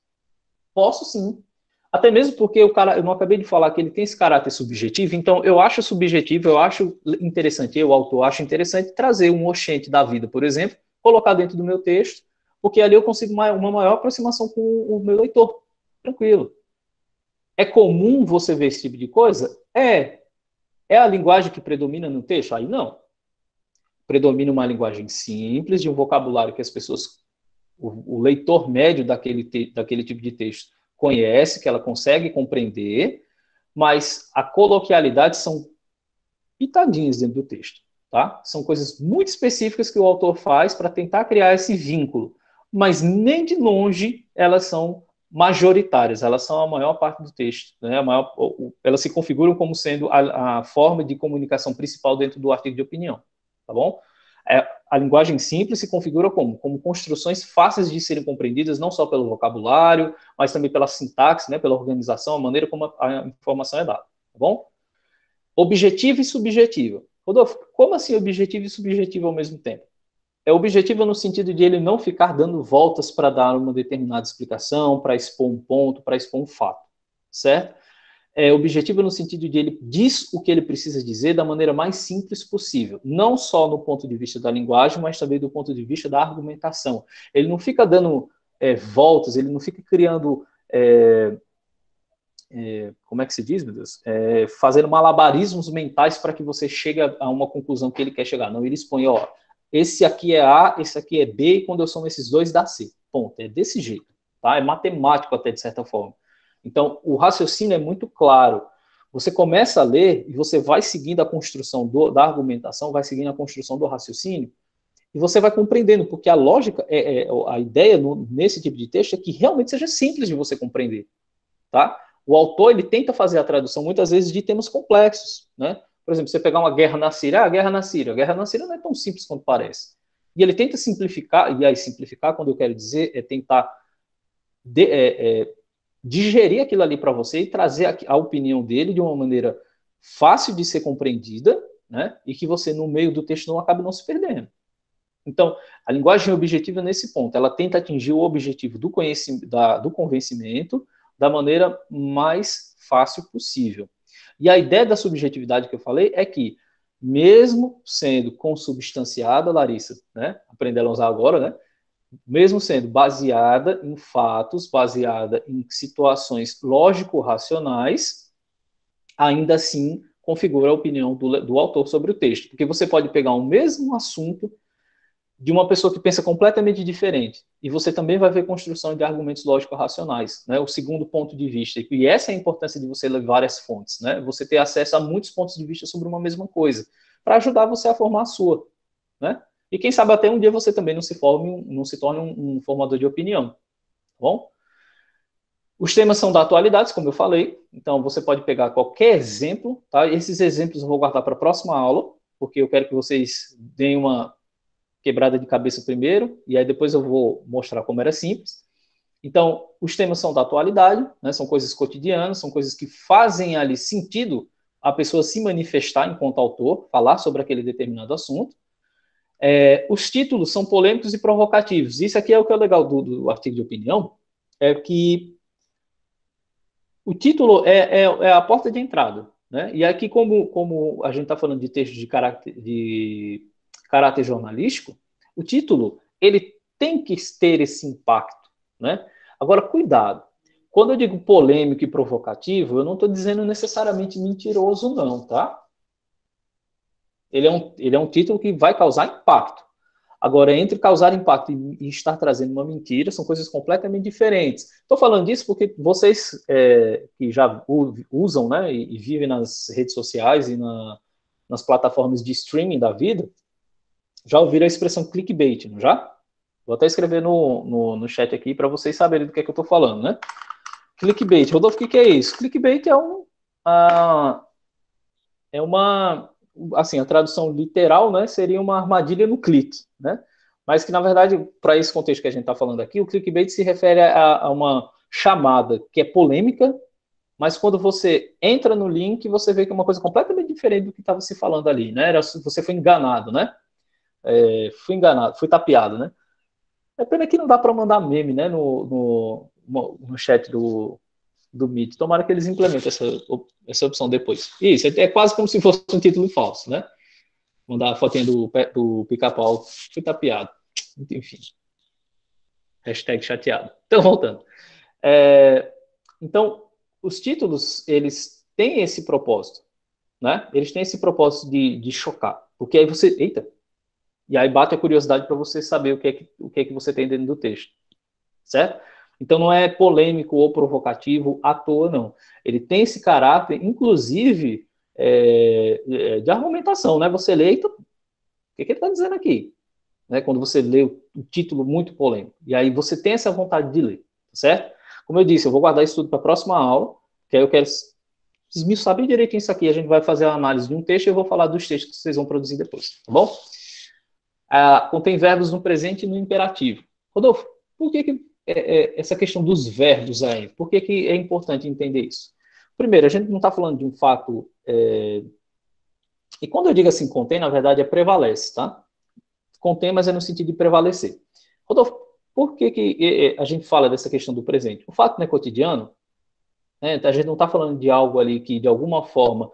Posso sim. Até mesmo porque o cara, eu não acabei de falar que ele tem esse caráter subjetivo, então eu acho subjetivo, eu acho interessante, eu, autor, acho interessante trazer um oxente da vida, por exemplo, colocar dentro do meu texto, porque ali eu consigo uma, uma maior aproximação com o meu leitor. Tranquilo. É comum você ver esse tipo de coisa? É. É a linguagem que predomina no texto? Aí não. Predomina uma linguagem simples, de um vocabulário que as pessoas o, leitor médio daquele, daquele tipo de texto conhece, que ela consegue compreender, mas a coloquialidade são pitadinhas dentro do texto, tá? São coisas muito específicas que o autor faz para tentar criar esse vínculo, mas nem de longe elas são majoritárias, elas são a maior parte do texto, né? Maior, elas se configuram como sendo a, a, forma de comunicação principal dentro do artigo de opinião, tá bom? É, a linguagem simples se configura como? Como construções fáceis de serem compreendidas, não só pelo vocabulário, mas também pela sintaxe, né, pela organização, a maneira como a, informação é dada, tá bom? Objetivo e subjetivo. Rodolfo, como assim objetivo e subjetivo ao mesmo tempo? É objetivo no sentido de ele não ficar dando voltas para dar uma determinada explicação, para expor um ponto, para expor um fato, certo? é, objetivo no sentido de ele diz o que ele precisa dizer da maneira mais simples possível, não só no ponto de vista da linguagem, mas também do ponto de vista da argumentação. Ele não fica dando é, voltas, ele não fica criando. É, é como é que se diz, meu Deus? É, fazendo malabarismos mentais para que você chegue a uma conclusão que ele quer chegar. Não, ele expõe, ó, esse aqui é A, esse aqui é B, e quando eu somo esses dois, dá C. Ponto. É desse jeito, tá? É matemático até, de certa forma. Então, o raciocínio é muito claro. Você começa a ler e você vai seguindo a construção do, da argumentação, vai seguindo a construção do raciocínio, e você vai compreendendo, porque a lógica, é, é a ideia no, nesse tipo de texto é que realmente seja simples de você compreender, tá? O autor, ele tenta fazer a tradução, muitas vezes, de temas complexos, né? Por exemplo, você pegar uma guerra na Síria, ah, a guerra na Síria, a guerra na Síria não é tão simples quanto parece. E ele tenta simplificar, e aí simplificar, quando eu quero dizer, é tentar de, é, é, digerir aquilo ali para você e trazer a, a, opinião dele de uma maneira fácil de ser compreendida, né? E que você, no meio do texto, não acabe não se perdendo. Então, a linguagem objetiva é nesse ponto, ela tenta atingir o objetivo do, da, do convencimento da maneira mais fácil possível. E a ideia da subjetividade que eu falei é que, mesmo sendo consubstanciada, Larissa, né? Aprender a usar agora, né? mesmo sendo baseada em fatos, baseada em situações lógico-racionais, ainda assim configura a opinião do, do, autor sobre o texto. Porque você pode pegar o mesmo assunto de uma pessoa que pensa completamente diferente, e você também vai ver construção de argumentos lógico-racionais, né? o segundo ponto de vista. E essa é a importância de você ler várias fontes, né? você ter acesso a muitos pontos de vista sobre uma mesma coisa, para ajudar você a formar a sua. Né? E quem sabe até um dia você também não se forme, não se torne um, um formador de opinião. Tá bom? Os temas são da atualidade, como eu falei. Então você pode pegar qualquer exemplo, tá? Esses exemplos eu vou guardar para a próxima aula, porque eu quero que vocês deem uma quebrada de cabeça primeiro, e aí depois eu vou mostrar como era simples. Então, os temas são da atualidade, né? são coisas cotidianas, são coisas que fazem ali sentido a pessoa se manifestar enquanto autor, falar sobre aquele determinado assunto. É, os títulos são polêmicos e provocativos. Isso aqui é o que é legal do, do artigo de opinião, é que o título é, é, é a porta de entrada. Né? E aqui, como, como a gente está falando de texto de caráter, de caráter jornalístico, o título ele tem que ter esse impacto. Né? Agora, cuidado. Quando eu digo polêmico e provocativo, eu não estou dizendo necessariamente mentiroso, não, tá? ele é um, ele é um título que vai causar impacto. Agora, entre causar impacto e estar trazendo uma mentira, são coisas completamente diferentes. Estou falando disso porque vocês é, que já usam né, e, vivem nas redes sociais e na, nas plataformas de streaming da vida, já ouviram a expressão clickbait, não já? Vou até escrever no, no, no chat aqui para vocês saberem do que, é que eu estou falando, né? Clickbait. Rodolfo, o que, é isso? Clickbait é um... Uh, é uma assim, a tradução literal, né, seria uma armadilha no clique, né? Mas que, na verdade, para esse contexto que a gente está falando aqui, o clickbait se refere a, a uma chamada que é polêmica, mas quando você entra no link, você vê que é uma coisa completamente diferente do que estava se falando ali, né? Era, você foi enganado, né? É, fui enganado, fui tapeado, né? É pena que não dá para mandar meme, né? No, no, no chat do, do Meet. Tomara que eles implementem essa, essa opção depois. Isso, é, é quase como se fosse um título falso, né? Mandar a fotinha do, do pica-pau, fui tapeado. Enfim. Hashtag chateado. Então, voltando. É, então, os títulos, eles têm esse propósito, né? Eles têm esse propósito de, de chocar. Porque aí você, eita, e aí bate a curiosidade para você saber o que é que, o que, é que você tem dentro do texto, certo? Então não é polêmico ou provocativo à toa, não. Ele tem esse caráter, inclusive, é, é de argumentação, né? Você lê, então, o que, que ele está dizendo aqui? Né? Quando você lê um título muito polêmico. E aí você tem essa vontade de ler, tá certo? Como eu disse, eu vou guardar isso tudo para a próxima aula, que aí eu quero me saber direitinho isso aqui. A gente vai fazer a análise de um texto e eu vou falar dos textos que vocês vão produzir depois, tá bom? Ah, contém verbos no presente e no imperativo. Rodolfo, por que, que é, é, essa questão dos verbos aí? Por que, que é importante entender isso? Primeiro, a gente não está falando de um fato. É... E quando eu digo assim, contém, na verdade é prevalece, tá? Contém, mas é no sentido de prevalecer. Rodolfo, por que, que é, é, a gente fala dessa questão do presente? O fato não é cotidiano, né? a gente não está falando de algo ali que, de alguma forma,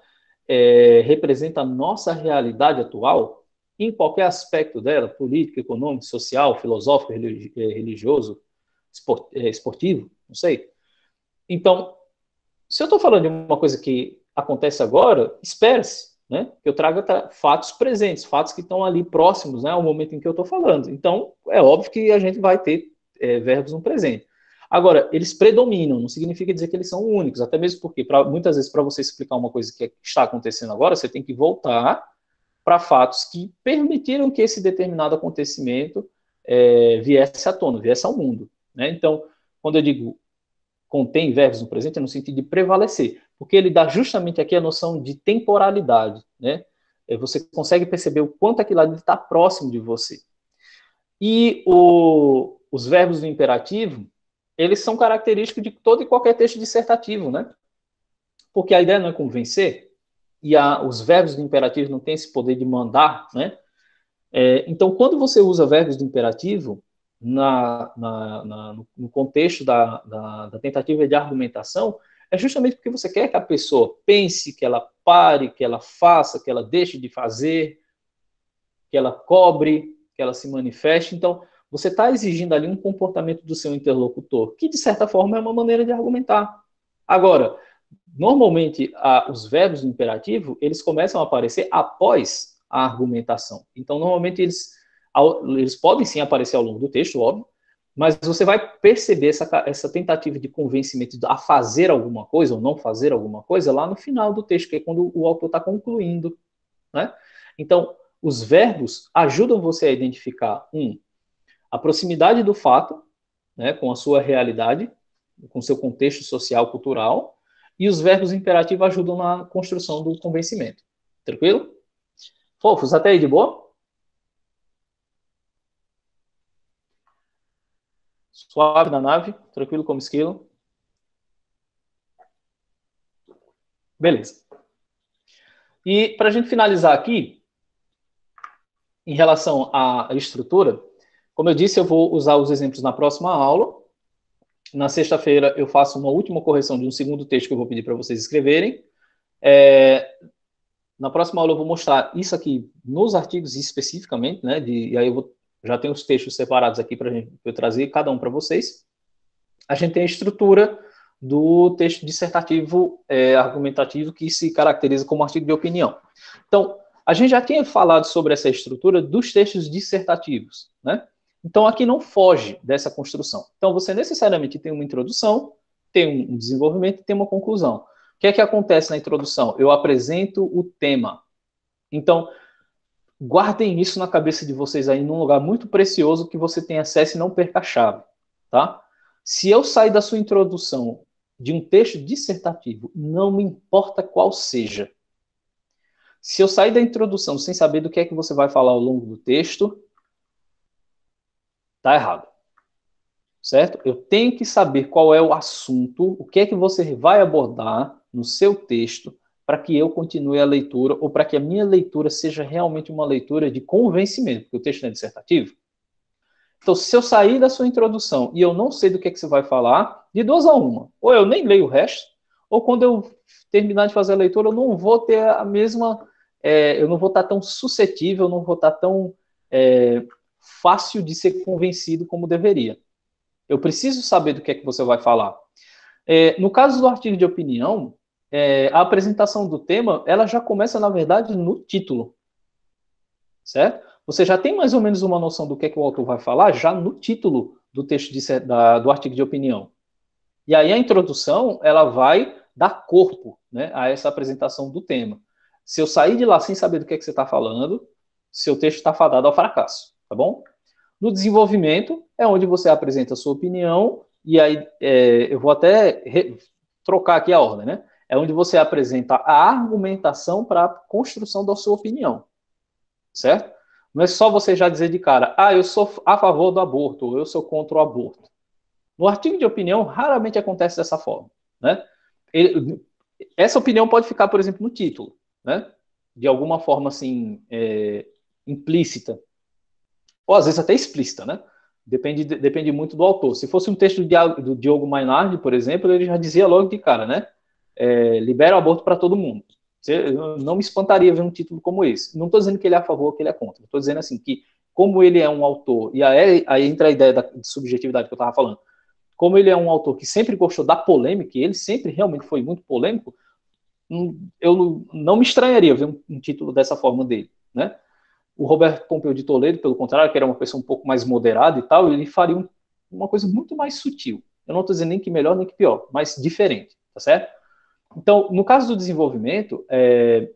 é, representa a nossa realidade atual, em qualquer aspecto dela, político, econômico, social, filosófico, religioso, é, esportivo, não sei. Então, se eu estou falando de uma coisa que acontece agora, espere-se, né? Que eu traga fatos presentes, fatos que estão ali próximos, né, ao momento em que eu estou falando. Então, é óbvio que a gente vai ter é, verbos no presente. Agora, eles predominam, não significa dizer que eles são únicos, até mesmo porque pra, muitas vezes para você explicar uma coisa que é, está acontecendo agora, você tem que voltar para fatos que permitiram que esse determinado acontecimento é, viesse à tona, viesse ao mundo. Né? Então, quando eu digo contém verbos no presente, é no sentido de prevalecer, porque ele dá justamente aqui a noção de temporalidade. Né? É, você consegue perceber o quanto aquilo ali está próximo de você. E o, os verbos do imperativo, eles são característicos de todo e qualquer texto dissertativo, né? Porque a ideia não é convencer, e a, os verbos do imperativo não têm esse poder de mandar, né? É, então, quando você usa verbos do imperativo, na, na, na, no contexto da, da, da, tentativa de argumentação é justamente porque você quer que a pessoa pense, que ela pare, que ela faça, que ela deixe de fazer, que ela cobre, que ela se manifeste. Então, você está exigindo ali um comportamento do seu interlocutor, que de certa forma é uma maneira de argumentar. Agora, normalmente a, os verbos do imperativo eles começam a aparecer após a argumentação. Então, normalmente eles ao, eles podem sim aparecer ao longo do texto, óbvio, mas você vai perceber essa, essa tentativa de convencimento a fazer alguma coisa ou não fazer alguma coisa lá no final do texto, que é quando o autor está concluindo. Né? Então, os verbos ajudam você a identificar, um, a proximidade do fato né, com a sua realidade, com seu contexto social, cultural, e os verbos imperativos ajudam na construção do convencimento. Tranquilo? Fofos, até aí de boa? Suave na nave, tranquilo como esquilo. Beleza. E para a gente finalizar aqui, em relação à estrutura, como eu disse, eu vou usar os exemplos na próxima aula. Na sexta-feira eu faço uma última correção de um segundo texto que eu vou pedir para vocês escreverem. É, na próxima aula eu vou mostrar isso aqui nos artigos especificamente, né? De, e aí eu vou já tem os textos separados aqui para eu trazer cada um para vocês. A gente tem a estrutura do texto dissertativo é, argumentativo que se caracteriza como artigo de opinião. Então, a gente já tinha falado sobre essa estrutura dos textos dissertativos, né? Então, aqui não foge dessa construção. Então, você necessariamente tem uma introdução, tem um desenvolvimento e tem uma conclusão. O que é que acontece na introdução? Eu apresento o tema. Então, Guardem isso na cabeça de vocês aí, num lugar muito precioso que você tem acesso e não perca a chave, tá? Se eu sair da sua introdução de um texto dissertativo, não me importa qual seja. Se eu sair da introdução sem saber do que é que você vai falar ao longo do texto, tá errado. Certo? Eu tenho que saber qual é o assunto, o que é que você vai abordar no seu texto, para que eu continue a leitura ou para que a minha leitura seja realmente uma leitura de convencimento, porque o texto não é dissertativo. Então, se eu sair da sua introdução e eu não sei do que, é que você vai falar, de duas a uma, ou eu nem leio o resto, ou quando eu terminar de fazer a leitura, eu não vou ter a mesma, é, eu não vou estar tão suscetível, eu não vou estar tão é, fácil de ser convencido como deveria. Eu preciso saber do que é que você vai falar. É, no caso do artigo de opinião, é, a apresentação do tema, ela já começa, na verdade, no título. Certo? Você já tem mais ou menos uma noção do que, é que o autor vai falar já no título do texto de, da, do artigo de opinião. E aí a introdução, ela vai dar corpo né, a essa apresentação do tema. Se eu sair de lá sem saber do que, é que você está falando, seu texto está fadado ao fracasso, tá bom? No desenvolvimento, é onde você apresenta a sua opinião, e aí é, eu vou até trocar aqui a ordem, né? é onde você apresenta a argumentação para a construção da sua opinião, certo? Não é só você já dizer de cara, ah, eu sou a favor do aborto, ou eu sou contra o aborto. No artigo de opinião, raramente acontece dessa forma, né? Ele, essa opinião pode ficar, por exemplo, no título, né? De alguma forma, assim, é, implícita. Ou às vezes até explícita, né? Depende, depende muito do autor. Se fosse um texto do Diogo Mainardi, por exemplo, ele já dizia logo de cara, né? é, libera o aborto para todo mundo. Eu não me espantaria ver um título como esse. Não estou dizendo que ele é a favor ou que ele é contra. Estou dizendo assim que, como ele é um autor, e aí, aí entra a ideia da, de subjetividade que eu estava falando, como ele é um autor que sempre gostou da polêmica, ele sempre realmente foi muito polêmico, hum, eu não me estranharia ver um, um título dessa forma dele. Né? O Roberto Pompeu de Toledo, pelo contrário, que era uma pessoa um pouco mais moderada e tal, ele faria um, uma coisa muito mais sutil. Eu não estou dizendo nem que melhor nem que pior, mas diferente, tá certo? Então, no caso do desenvolvimento, é,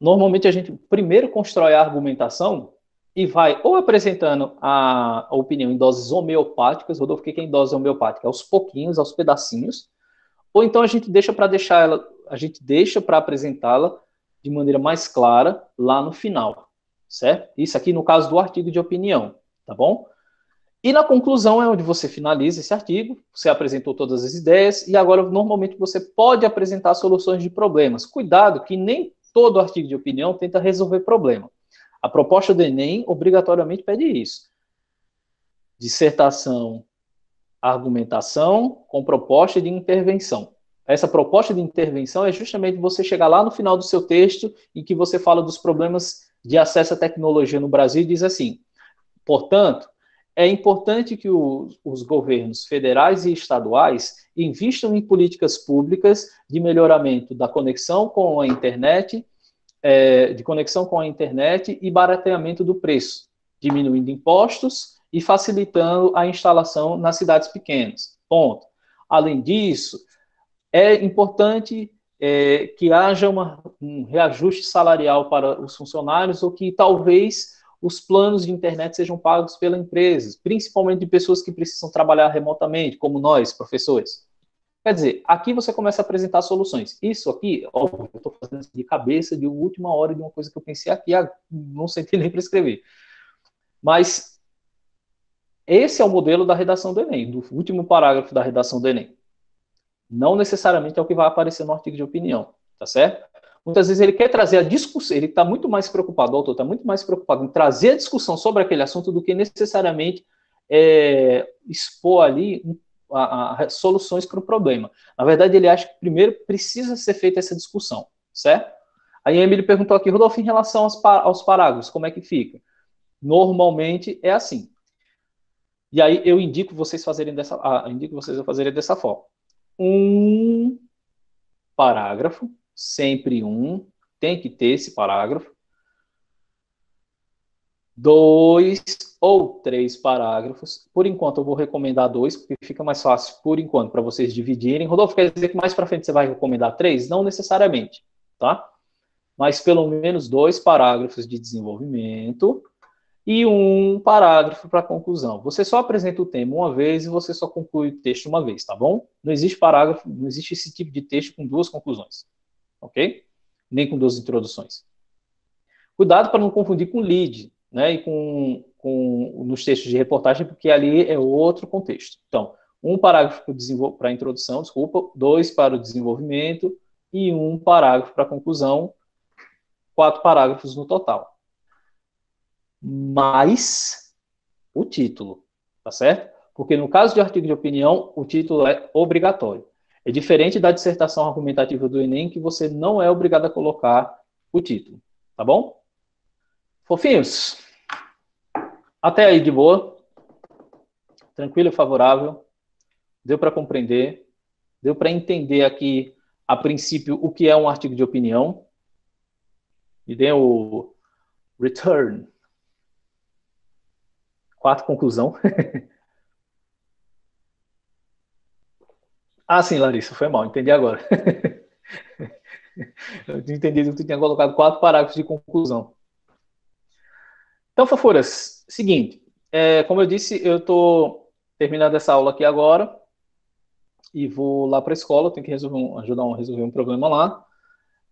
normalmente a gente primeiro constrói a argumentação e vai ou apresentando a, a opinião em doses homeopáticas, Rodolfo, o que é em dose homeopática? Aos pouquinhos, aos pedacinhos, ou então a gente deixa para deixar ela, a gente deixa para apresentá-la de maneira mais clara lá no final, certo? Isso aqui no caso do artigo de opinião, tá bom? E na conclusão é onde você finaliza esse artigo, você apresentou todas as ideias e agora normalmente você pode apresentar soluções de problemas. Cuidado que nem todo artigo de opinião tenta resolver problema. A proposta do Enem obrigatoriamente pede isso. Dissertação, argumentação com proposta de intervenção. Essa proposta de intervenção é justamente você chegar lá no final do seu texto em que você fala dos problemas de acesso à tecnologia no Brasil e diz assim: portanto, é importante que o, os governos federais e estaduais invistam em políticas públicas de melhoramento da conexão com a internet, é, de conexão com a internet e barateamento do preço, diminuindo impostos e facilitando a instalação nas cidades pequenas. Ponto. Além disso, é importante é, que haja uma, um reajuste salarial para os funcionários ou que talvez os planos de internet sejam pagos pela empresa, principalmente de pessoas que precisam trabalhar remotamente, como nós, professores. Quer dizer, aqui você começa a apresentar soluções. Isso aqui, ó, eu estou fazendo de cabeça, de última hora, de uma coisa que eu pensei aqui, ah, não senti [LAUGHS] nem para escrever. Mas esse é o modelo da redação do Enem, do último parágrafo da redação do Enem. Não necessariamente é o que vai aparecer no artigo de opinião, tá certo? Muitas vezes ele quer trazer a discussão, ele está muito mais preocupado, o autor está muito mais preocupado em trazer a discussão sobre aquele assunto do que necessariamente é, expor ali a, a soluções para o problema. Na verdade, ele acha que primeiro precisa ser feita essa discussão, certo? Aí a Emily perguntou aqui, Rodolfo, em relação aos, aos parágrafos, como é que fica? Normalmente é assim. E aí eu indico vocês fazerem dessa, ah, indico vocês fazerem dessa forma. Um parágrafo sempre um, tem que ter esse parágrafo. Dois ou três parágrafos. Por enquanto, eu vou recomendar dois, porque fica mais fácil, por enquanto, para vocês dividirem. Rodolfo, quer dizer que mais para frente você vai recomendar três? Não necessariamente, tá? Mas pelo menos dois parágrafos de desenvolvimento e um parágrafo para conclusão. Você só apresenta o tema uma vez e você só conclui o texto uma vez, tá bom? Não existe parágrafo, não existe esse tipo de texto com duas conclusões ok? Nem com duas introduções. Cuidado para não confundir com lead, né? E com, com nos textos de reportagem, porque ali é outro contexto. Então, um parágrafo para a introdução, desculpa, dois para o desenvolvimento e um parágrafo para a conclusão, quatro parágrafos no total. Mais o título, tá certo? Porque no caso de artigo de opinião, o título é obrigatório. É diferente da dissertação argumentativa do Enem, que você não é obrigado a colocar o título. Tá bom? Fofinhos, até aí de boa. Tranquilo e favorável. Deu para compreender. Deu para entender aqui, a princípio, o que é um artigo de opinião. E deu o return. Quatro conclusão. [LAUGHS] Ah, sim, Larissa, foi mal, entendi agora. [LAUGHS] Eu tinha entendido que tu tinha colocado quatro parágrafos de conclusão. Então, fofuras. seguinte, é, como eu disse, eu estou terminando essa aula aqui agora e vou lá para a escola, tenho que resolver um, ajudar a um, resolver um problema lá.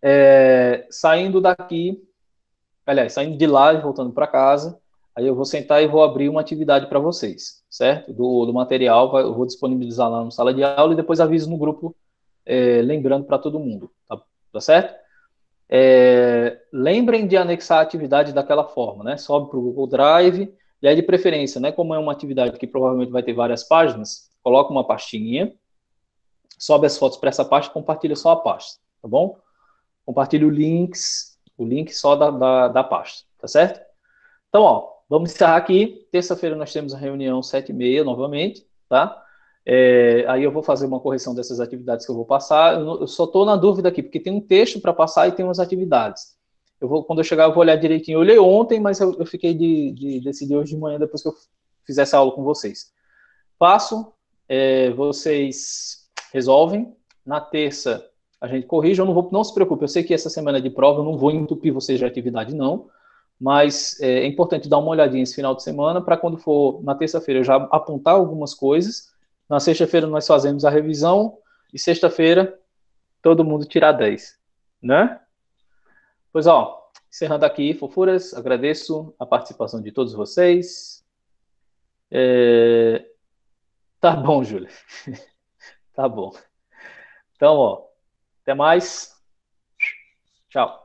É, saindo daqui, aliás, saindo de lá e voltando para casa, Aí eu vou sentar e vou abrir uma atividade para vocês, certo? Do, do material, eu vou disponibilizar lá na sala de aula e depois aviso no grupo, é, lembrando para todo mundo, tá, tá certo? É, lembrem de anexar a atividade daquela forma, né? Sobe para o Google Drive, e aí de preferência, né? Como é uma atividade que provavelmente vai ter várias páginas, coloca uma pastinha, sobe as fotos para essa pasta e compartilha só a pasta, tá bom? Compartilha o links, o link só da, da, da pasta, tá certo? Então, ó, Vamos encerrar aqui. Terça-feira nós temos a reunião 7h30 novamente, tá? É, aí eu vou fazer uma correção dessas atividades que eu vou passar. Eu, eu só estou na dúvida aqui, porque tem um texto para passar e tem umas atividades. Eu vou, quando eu chegar, eu vou olhar direitinho. Eu olhei ontem, mas eu, eu fiquei de, de decidir hoje de manhã, depois que eu fizer essa aula com vocês. Passo, é, vocês resolvem. Na terça, a gente corrige. Eu não, vou, não se preocupe, eu sei que essa semana é de prova, eu não vou entupir vocês de atividade, não mas é, é, importante dar uma olhadinha esse final de semana para quando for na terça-feira já apontar algumas coisas. Na sexta-feira nós fazemos a revisão e sexta-feira todo mundo tirar 10, né? Pois ó, encerrando aqui, fofuras, agradeço a participação de todos vocês. É... Tá bom, Júlia. [LAUGHS] tá bom. Então, ó, até mais. Tchau.